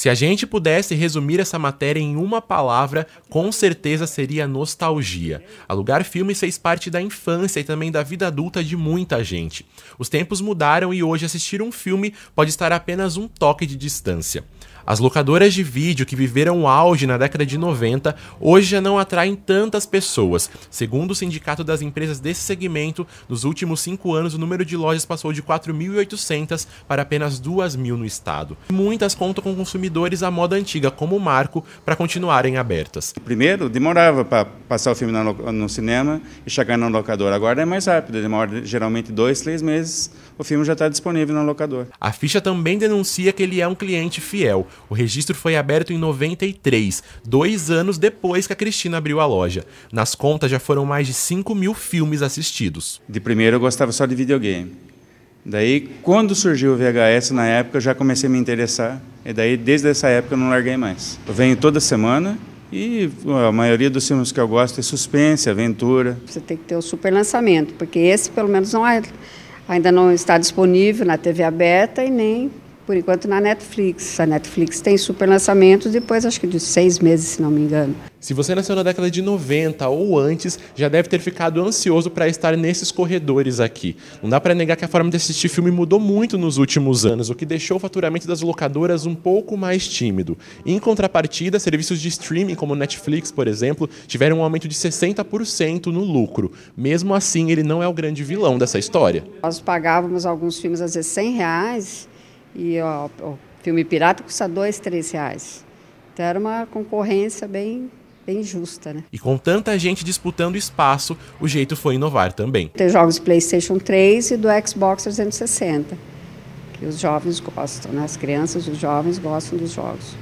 Se a gente pudesse resumir essa matéria em uma palavra, com certeza seria nostalgia. Alugar filmes fez parte da infância e também da vida adulta de muita gente. Os tempos mudaram e hoje assistir um filme pode estar a apenas um toque de distância. As locadoras de vídeo que viveram o auge na década de 90 hoje já não atraem tantas pessoas. Segundo o Sindicato das Empresas desse segmento, nos últimos cinco anos o número de lojas passou de 4.800 para apenas 2.000 no estado. E muitas contam com consumidores à moda antiga, como o Marco, para continuarem abertas. Primeiro, demorava para passar o filme no, no, cinema e chegar na locadora. Agora é mais rápido, demora geralmente dois, três meses, o filme já está disponível na locadora. A ficha também denuncia que ele é um cliente fiel. O registro foi aberto em 93, dois anos depois que a Cristina abriu a loja. Nas contas já foram mais de 5 mil filmes assistidos. De primeiro eu gostava só de videogame. Daí, quando surgiu o VHS, na época, eu já comecei a me interessar. E daí, desde essa época, eu não larguei mais. Eu venho toda semana, e a maioria dos filmes que eu gosto é suspense, aventura. Você tem que ter o super lançamento, porque esse pelo menos não é, ainda não está disponível na TV aberta e nem por enquanto na Netflix. A Netflix tem super lançamentos depois, acho que de seis meses, se não me engano. Se você nasceu na década de 90 ou antes, já deve ter ficado ansioso para estar nesses corredores aqui. Não dá para negar que a forma de assistir filme mudou muito nos últimos anos, o que deixou o faturamento das locadoras um pouco mais tímido. Em contrapartida, serviços de streaming como Netflix, por exemplo, tiveram um aumento de 60% no lucro. Mesmo assim, ele não é o grande vilão dessa história. Nós pagávamos alguns filmes às vezes 100 reais e ó, o filme pirata custa dois, três reais. Então era uma concorrência bem bem justa, né? E com tanta gente disputando espaço, o jeito foi inovar também. Tem jogos do PlayStation 3 e do Xbox 360, que os jovens gostam, né? As crianças, os jovens gostam dos jogos.